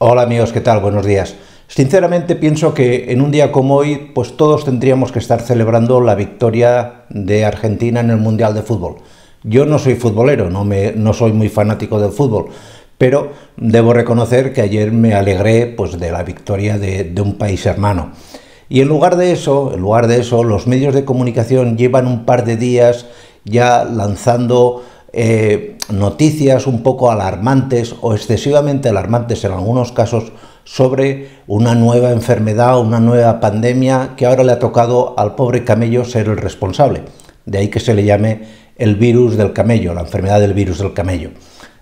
Hola amigos, ¿qué tal? Buenos días. Sinceramente pienso que en un día como hoy, pues todos tendríamos que estar celebrando la victoria de Argentina en el Mundial de Fútbol. Yo no soy futbolero, no, me, no soy muy fanático del fútbol, pero debo reconocer que ayer me alegré pues, de la victoria de, de un país hermano. Y en lugar de eso, en lugar de eso, los medios de comunicación llevan un par de días ya lanzando eh, noticias un poco alarmantes o excesivamente alarmantes en algunos casos sobre una nueva enfermedad, una nueva pandemia que ahora le ha tocado al pobre camello ser el responsable. De ahí que se le llame el virus del camello, la enfermedad del virus del camello.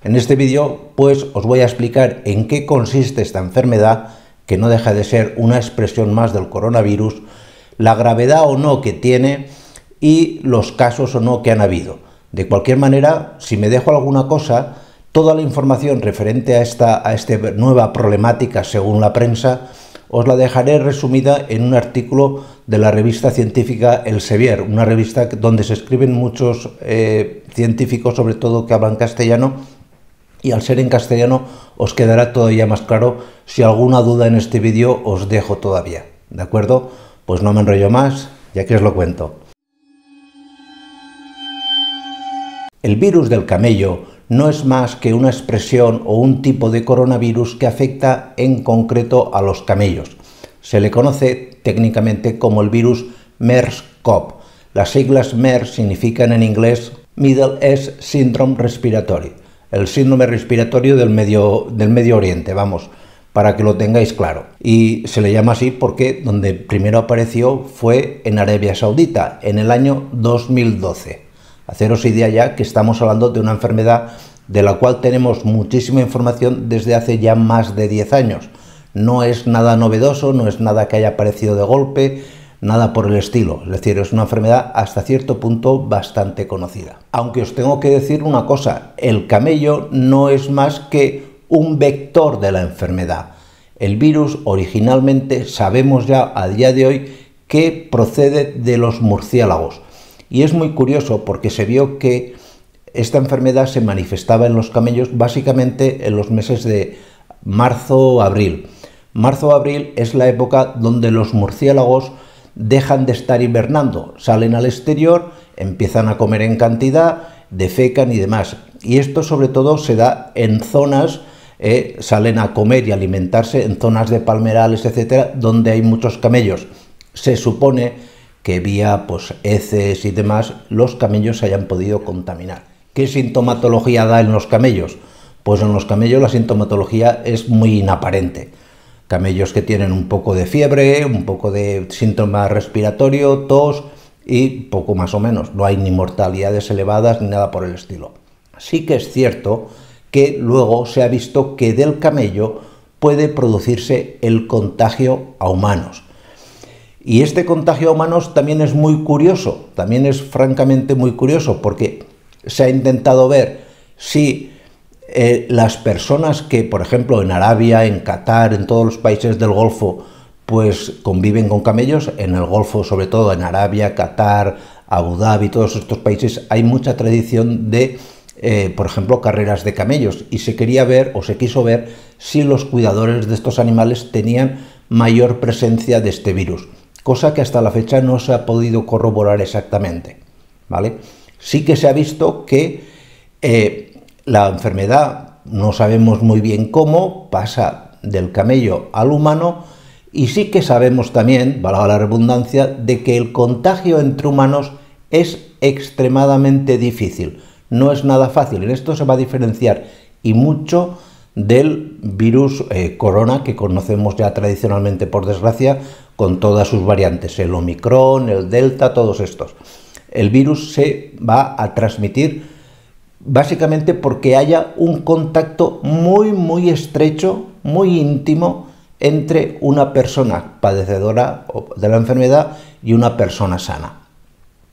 En este vídeo pues os voy a explicar en qué consiste esta enfermedad, que no deja de ser una expresión más del coronavirus, la gravedad o no que tiene y los casos o no que han habido. De cualquier manera, si me dejo alguna cosa, toda la información referente a esta, a esta nueva problemática según la prensa os la dejaré resumida en un artículo de la revista científica El Sevier, una revista donde se escriben muchos eh, científicos, sobre todo que hablan castellano, y al ser en castellano os quedará todavía más claro. Si alguna duda en este vídeo os dejo todavía, ¿de acuerdo? Pues no me enrollo más, ya que os lo cuento. El virus del camello no es más que una expresión o un tipo de coronavirus que afecta en concreto a los camellos. Se le conoce técnicamente como el virus MERS-CoV. Las siglas MERS significan en inglés Middle East Syndrome Respiratory, el síndrome respiratorio del Medio, del medio Oriente, vamos, para que lo tengáis claro. Y se le llama así porque donde primero apareció fue en Arabia Saudita, en el año 2012. Haceros idea ya que estamos hablando de una enfermedad de la cual tenemos muchísima información desde hace ya más de 10 años. No es nada novedoso, no es nada que haya aparecido de golpe, nada por el estilo. Es decir, es una enfermedad hasta cierto punto bastante conocida. Aunque os tengo que decir una cosa, el camello no es más que un vector de la enfermedad. El virus originalmente sabemos ya a día de hoy que procede de los murciélagos. Y es muy curioso porque se vio que esta enfermedad se manifestaba en los camellos básicamente en los meses de marzo-abril. Marzo-abril es la época donde los murciélagos dejan de estar hibernando, salen al exterior, empiezan a comer en cantidad, defecan y demás. Y esto sobre todo se da en zonas, eh, salen a comer y alimentarse en zonas de palmerales, etcétera, donde hay muchos camellos. Se supone que vía pues, heces y demás los camellos se hayan podido contaminar. ¿Qué sintomatología da en los camellos? Pues en los camellos la sintomatología es muy inaparente. Camellos que tienen un poco de fiebre, un poco de síntoma respiratorio, tos y poco más o menos. No hay ni mortalidades elevadas ni nada por el estilo. Sí que es cierto que luego se ha visto que del camello puede producirse el contagio a humanos y este contagio a humanos también es muy curioso, también es francamente muy curioso, porque se ha intentado ver si eh, las personas que, por ejemplo, en Arabia, en Qatar, en todos los países del Golfo, pues conviven con camellos, en el Golfo, sobre todo en Arabia, Qatar, Abu Dhabi, todos estos países, hay mucha tradición de, eh, por ejemplo, carreras de camellos. Y se quería ver, o se quiso ver, si los cuidadores de estos animales tenían mayor presencia de este virus cosa que hasta la fecha no se ha podido corroborar exactamente. ¿vale? Sí que se ha visto que eh, la enfermedad, no sabemos muy bien cómo, pasa del camello al humano y sí que sabemos también, valga la redundancia, de que el contagio entre humanos es extremadamente difícil. No es nada fácil. En esto se va a diferenciar y mucho del virus eh, corona que conocemos ya tradicionalmente, por desgracia, con todas sus variantes, el Omicron, el Delta, todos estos. El virus se va a transmitir básicamente porque haya un contacto muy, muy estrecho, muy íntimo entre una persona padecedora de la enfermedad y una persona sana.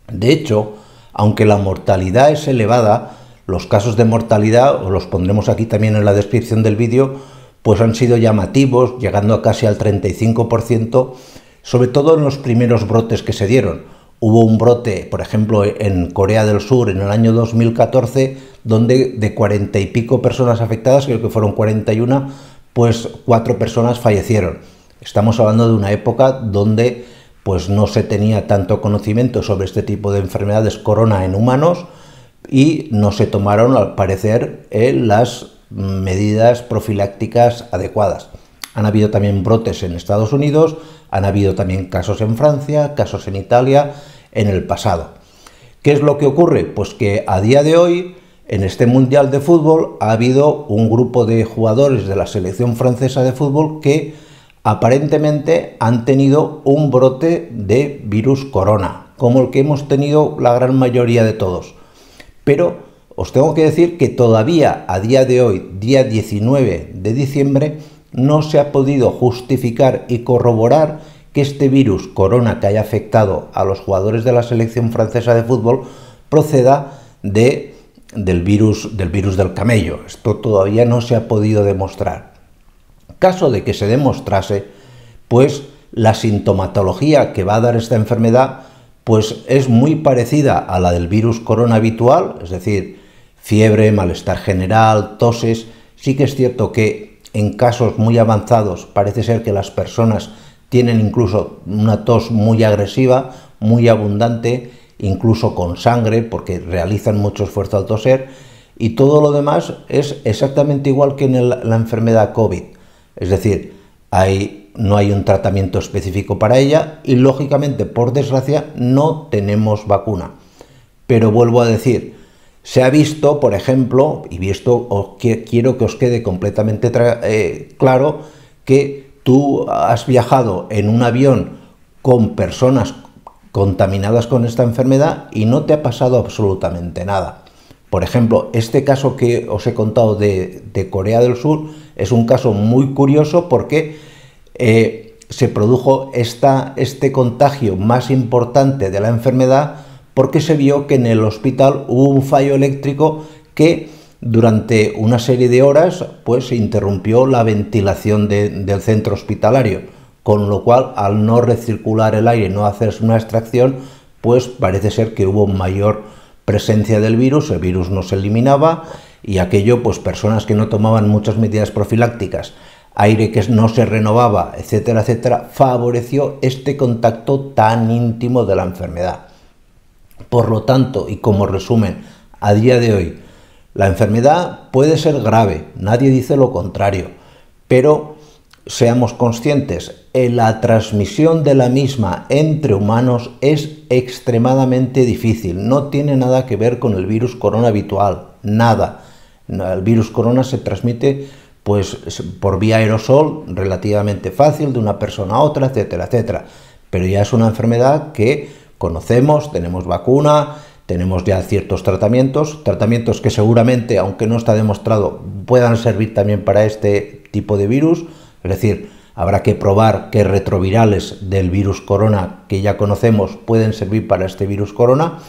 De hecho, aunque la mortalidad es elevada, los casos de mortalidad, os los pondremos aquí también en la descripción del vídeo, pues han sido llamativos, llegando a casi al 35%, sobre todo en los primeros brotes que se dieron. Hubo un brote, por ejemplo, en Corea del Sur en el año 2014, donde de cuarenta y pico personas afectadas, creo que fueron 41, pues cuatro personas fallecieron. Estamos hablando de una época donde pues no se tenía tanto conocimiento sobre este tipo de enfermedades corona en humanos y no se tomaron, al parecer, eh, las medidas profilácticas adecuadas. Han habido también brotes en Estados Unidos, han habido también casos en Francia, casos en Italia en el pasado. ¿Qué es lo que ocurre? Pues que a día de hoy, en este Mundial de Fútbol, ha habido un grupo de jugadores de la selección francesa de fútbol que aparentemente han tenido un brote de virus corona, como el que hemos tenido la gran mayoría de todos. Pero os tengo que decir que todavía a día de hoy, día 19 de diciembre, no se ha podido justificar y corroborar que este virus corona que haya afectado a los jugadores de la selección francesa de fútbol proceda del, virus, del virus del camello. Esto todavía no se ha podido demostrar. Caso de que se demostrase, pues la sintomatología que va a dar esta enfermedad pues es muy parecida a la del virus corona habitual, es decir, fiebre, malestar general, toses. Sí que es cierto que en casos muy avanzados parece ser que las personas tienen incluso una tos muy agresiva, muy abundante, incluso con sangre, porque realizan mucho esfuerzo al toser, y todo lo demás es exactamente igual que en la enfermedad COVID. Es decir, no hay un tratamiento específico para ella y lógicamente, por desgracia, no tenemos vacuna. Pero vuelvo a decir, se ha visto, por ejemplo, y visto, quiero que os quede completamente eh, claro, que tú has viajado en un avión con personas contaminadas con esta enfermedad y no te ha pasado absolutamente nada. Por ejemplo, este caso que os he contado de, Corea del Sur es un caso muy curioso porque eh, se produjo este contagio más importante de la enfermedad porque se vio que en el hospital hubo un fallo eléctrico que durante una serie de horas pues se interrumpió la ventilación del centro hospitalario, con lo cual al no recircular el aire, no hacerse una extracción, pues parece ser que hubo mayor presencia del virus, el virus no se eliminaba y aquello pues personas que no tomaban muchas medidas profilácticas, aire que no se renovaba, etcétera, etcétera, favoreció este contacto tan íntimo de la enfermedad. Por lo tanto, y como resumen, a día de hoy, la enfermedad puede ser grave, nadie dice lo contrario, pero seamos conscientes, eh, la transmisión de la misma entre humanos es extremadamente difícil, no tiene nada que ver con el virus corona habitual, nada. El virus corona se transmite pues por vía aerosol relativamente fácil de una persona a otra, etcétera, etcétera. Pero ya es una enfermedad que conocemos, tenemos vacuna, tenemos ya ciertos tratamientos, tratamientos que seguramente, aunque no está demostrado, puedan servir también para este tipo de virus, es decir, habrá que probar qué retrovirales del virus corona que ya conocemos pueden servir para este virus corona.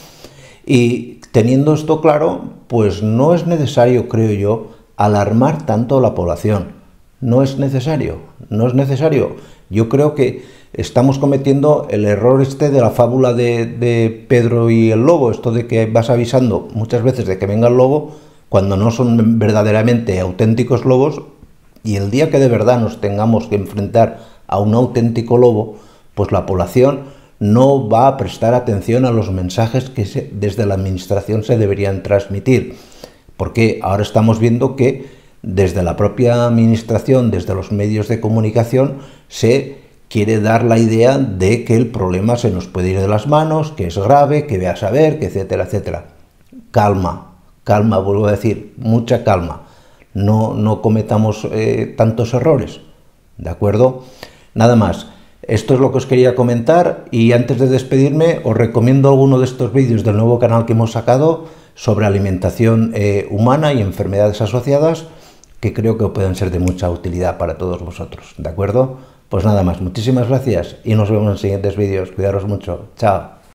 Y teniendo esto claro, pues no es necesario, creo yo, alarmar tanto a la población. No es necesario, no es necesario. Yo creo que estamos cometiendo el error este de la fábula de, Pedro y el lobo, esto de que vas avisando muchas veces de que venga el lobo cuando no son verdaderamente auténticos lobos y el día que de verdad nos tengamos que enfrentar a un auténtico lobo, pues la población no va a prestar atención a los mensajes que desde la administración se deberían transmitir, porque ahora estamos viendo que desde la propia administración, desde los medios de comunicación, se quiere dar la idea de que el problema se nos puede ir de las manos, que es grave, que veas a saber, que etcétera, etcétera. Calma, calma, vuelvo a decir, mucha calma. No, no cometamos eh, tantos errores, ¿de acuerdo? Nada más. Esto es lo que os quería comentar y antes de despedirme os recomiendo alguno de estos vídeos del nuevo canal que hemos sacado sobre alimentación eh, humana y enfermedades asociadas que creo que pueden ser de mucha utilidad para todos vosotros, ¿de acuerdo? Pues nada más, muchísimas gracias y nos vemos en siguientes vídeos. Cuidaros mucho. Chao.